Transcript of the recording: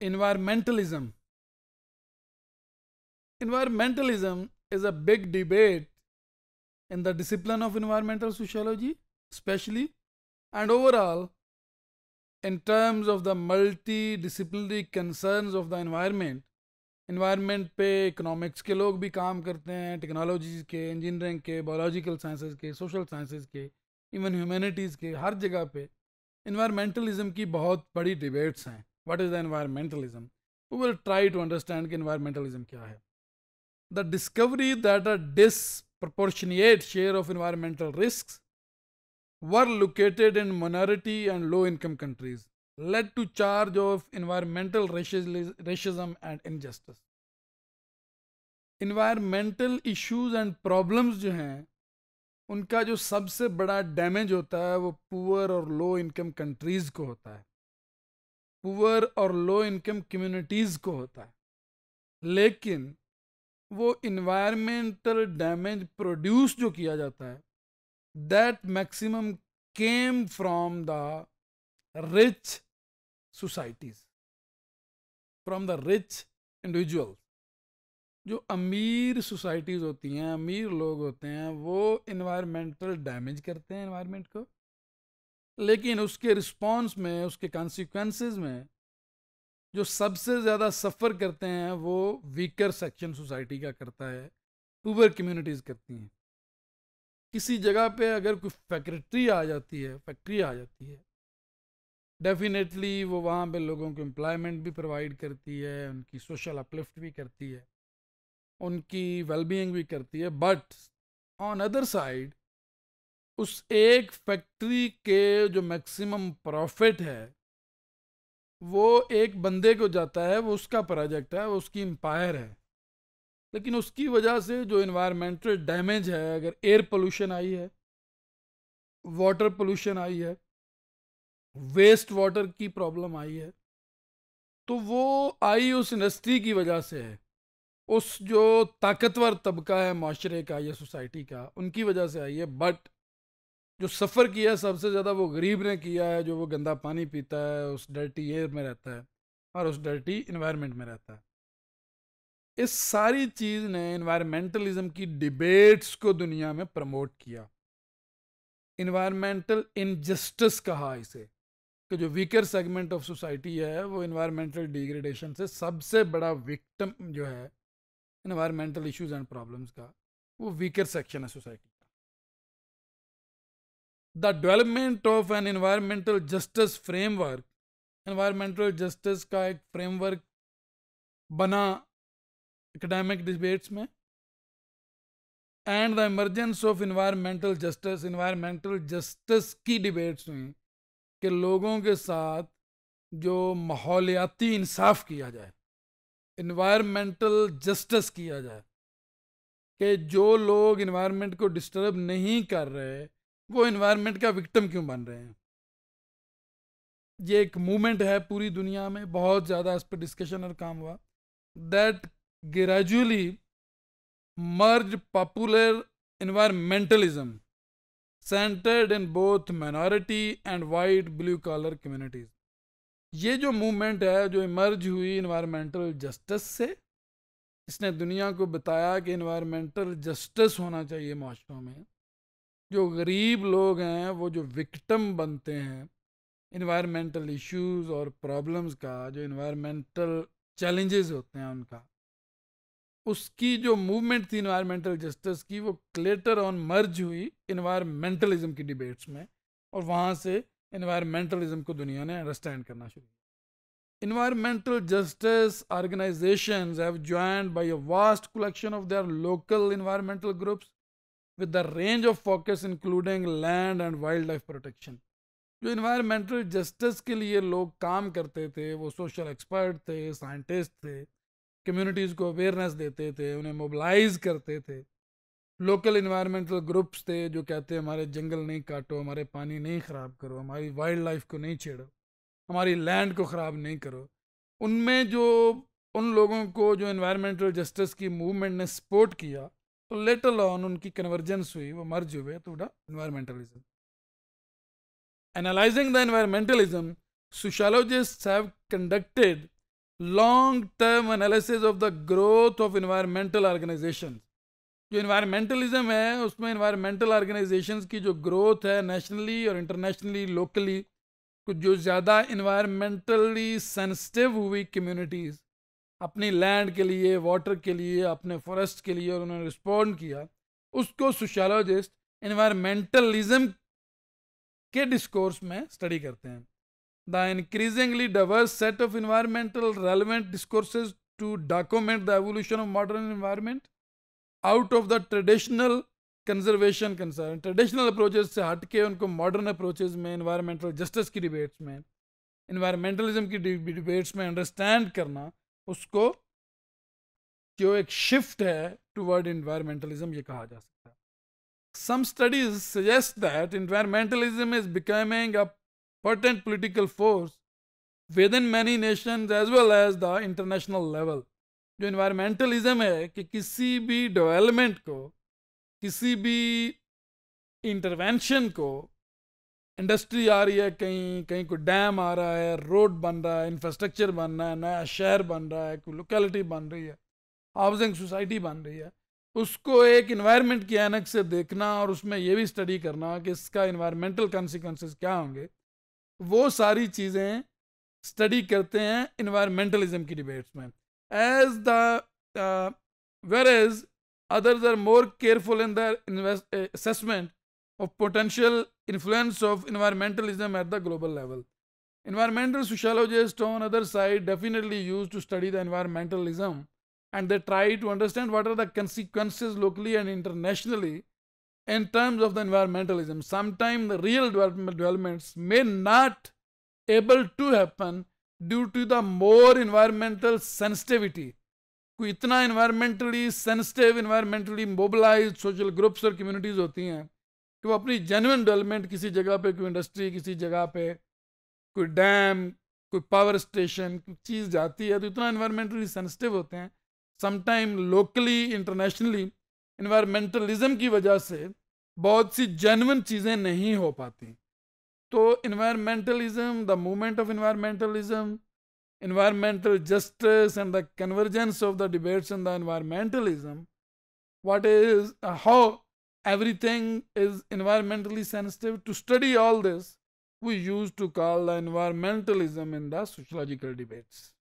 environmentalism. Environmentalism is a big debate in the discipline of environmental sociology, especially and overall in terms of the multidisciplinary concerns of the environment. Environment पे economics के लोग भी काम करते हैं technologies के engineering के biological sciences के सोशल साइंसेज के इवन ह्यूमैनिटीज़ के हर जगह पे इन्वायरमेंटलिज्म की बहुत बड़ी डिबेट्स हैं what is the environmentalism we will try to understand कि इन्वायरमेंटलिज्म क्या है the discovery that a disproportionate share of environmental risk were located in minority and low income countries led to charge of environmental racism and injustice environmental issues and problems जो हैं उनका जो सबसे बड़ा damage होता है वो पुअर और लो इनकम कंट्रीज़ को होता है पुअर और लो इनकम कम्युनिटीज़ को होता है लेकिन वो इन्वायरमेंटल डैमेज प्रोड्यूस जो किया जाता है that maximum came from the rich societies from the rich individuals जो अमीर सोसाइटीज़ होती हैं अमीर लोग होते हैं वो इन्वायरमेंटल डैमेज करते हैं इन्वायरमेंट को लेकिन उसके रिस्पॉन्स में उसके कॉन्सिक्वेंसेज में जो सबसे ज़्यादा सफ़र करते हैं वो वीकर सेक्शन सोसाइटी का करता है पूअर कम्युनिटीज़ करती हैं किसी जगह पे अगर कोई फैक्ट्री आ जाती है फैक्ट्री आ जाती है डेफिनेटली वो वहाँ पे लोगों को एम्प्लॉयमेंट भी प्रोवाइड करती है उनकी सोशल अपलिफ्ट भी करती है उनकी वेलबींग भी करती है बट ऑन अदर साइड उस एक फैक्ट्री के जो मैक्सिमम प्रॉफिट है वो एक बंदे को जाता है वो उसका प्रोजेक्ट है वो उसकी एम्पायर है लेकिन उसकी वजह से जो इन्वायरमेंटल डैमेज है अगर एयर पोल्यूशन आई है वाटर पोल्यूशन आई है वेस्ट वाटर की प्रॉब्लम आई है तो वो आई उस इंडस्ट्री की वजह से है उस जो ताकतवर तबका है माशरे का या सोसाइटी का उनकी वजह से आई है बट जो सफ़र किया है सबसे ज़्यादा वो गरीब ने किया है जो वो गंदा पानी पीता है उस डर्टी एयर में रहता है और उस डर्टी इन्वायरमेंट में रहता है इस सारी चीज़ ने इन्वायरमेंटलिज्म की डिबेट्स को दुनिया में प्रमोट किया इन्वायरमेंटल इनजस्टिस कहा इसे कि जो वीकर सेगमेंट ऑफ सोसाइटी है वो इन्वायरमेंटल डिग्रेडेशन से सबसे बड़ा विक्टम जो है इन्वायरमेंटल इश्यूज एंड प्रॉब्लम्स का वो वीकर सेक्शन है society the development of an environmental justice framework environmental justice का एक framework बना academic debates में and the emergence of environmental justice environmental justice की debates हुई कि लोगों के साथ जो माहौलियाती इंसाफ किया जाए इन्वायरमेंटल जस्टिस किया जाए कि जो लोग इन्वायरमेंट को डिस्टर्ब नहीं कर रहे वो इन्वायरमेंट का विक्टम क्यों बन रहे हैं ये एक मूवमेंट है पूरी दुनिया में बहुत ज़्यादा इस पर डिस्कशन और काम हुआ that gradually merge popular environmentalism centred in both minority and white blue collar communities ये जो मूवमेंट है जो इमर्ज हुई इन्वायरमेंटल जस्टिस से इसने दुनिया को बताया कि इन्वायरमेंटल जस्टिस होना चाहिए माशरों में जो गरीब लोग हैं वो जो विक्टम बनते हैं इन्वायरमेंटल इश्यूज और प्रॉब्लम्स का जो इन्वायरमेंटल चैलेंजेस होते हैं उनका उसकी जो मूवमेंट थी इन्वायरमेंटल जस्टिस की वो क्लेटर ऑन मर्ज हुई इन्वायरमेंटलिज्म की डिबेट्स में और वहाँ से इन्वायरमेंटलिज्म को दुनिया ने अंडरस्टैंड करना शुरू किया environmental justice organisation have joined by a vast collection of their local environmental groups with the range of focus including land and wildlife protection जो इन्वायरमेंटल जस्टिस के लिए लोग काम करते थे वो सोशल एक्सपर्ट थे साइंटिस्ट थे कम्युनिटीज़ को अवेयरनेस देते थे उन्हें मोबलाइज करते थे लोकल इन्वायरमेंटल ग्रुप्स थे जो कहते हैं हमारे जंगल नहीं काटो हमारे पानी नहीं ख़राब करो हमारी वाइल्ड लाइफ को नहीं छेड़ो हमारी लैंड को ख़राब नहीं करो उनमें जो उन लोगों को जो इन्वायरमेंटल जस्टिस की मूवमेंट ने सपोर्ट किया तो लेटर ऑन उनकी कन्वर्जेंस हुई वो मर्ज हुए तो उठा environmentalism analysing the environmentalism sociologists have conducted long term analysis of the growth of environmental organisation जो इन्वायरमेंटलिज्म है उसमें इन्वायरमेंटल ऑर्गेनाइजेशंस की जो ग्रोथ है नेशनली और इंटरनेशनली लोकली कुछ जो ज़्यादा इन्वायरमेंटली सेंसिटिव हुई कम्युनिटीज़ अपनी लैंड के लिए वाटर के लिए अपने फॉरेस्ट के लिए और उन्होंने रिस्पॉन्ड किया उसको सोशलॉजिस्ट इन्वायरमेंटलिज्म के डिस्कोर्स में स्टडी करते हैं the increasingly diverse set of environmental relevant discourses to document the evolution of modern environment out of the traditional conservation concern traditional approaches से हटके उनको मॉडर्न अप्रोचेज में इन्वायरमेंटल जस्टिस की डिबेट्स में इन्वायरमेंटलिज्म की डिबेट्स में अंडरस्टैंड करना उसको जो एक शिफ्ट है टुवर्ड इन्वायरमेंटलिज्म ये कहा जा सकता है some studies suggest that environmentalism is becoming a pertinent political force within many nation as well as the international level जो इन्वायरमेंटलिज्म है कि किसी भी डेवलपमेंट को किसी भी इंटरवेंशन को इंडस्ट्री आ रही है कहीं कहीं कोई डैम आ रहा है रोड बन रहा है इंफ्रास्ट्रक्चर बन रहा है नया शहर बन रहा है कोई लोकेलिटी बन रही है हाउसिंग सोसाइटी बन रही है उसको एक इन्वायरमेंट की एनक से देखना और उसमें यह भी स्टडी करना कि इसका इन्वायरमेंटल कॉन्सिक्वेंसेस क्या होंगे वो सारी चीज़ें स्टडी करते हैं इन्वायरमेंटलिज्म की डिबेट्स में as the were as others are more careful in their invest, uh, assessment influence of environmentalism at the global level. Environmental sociologists on other side definitely used to study the environmentalism and they try to understand what are the consequences locally and internationally in terms of the environmentalism. Sometimes the real developments may not able to happen due to the more environmental sensitivity. कोई इतना environmentally sensitive, environmentally mobilized social groups or communities होती हैं कि वो अपनी genuine development किसी जगह पे कोई इंडस्ट्री किसी जगह पे कोई डैम कोई पावर स्टेशन कोई चीज़ जाती है तो इतना इन्वायरमेंटली सेंसिटिव होते हैं समटाइम लोकली इंटरनेशनली इन्वायरमेंटलिज्म की वजह से बहुत सी जेनुइन चीज़ें नहीं हो पाती तो environmentalism the movement of environmentalism environmental justice and the convergence of the debates in the environmentalism what is how everything is environmentally sensitive. To study all this, we used to call the environmentalism in the sociological debates.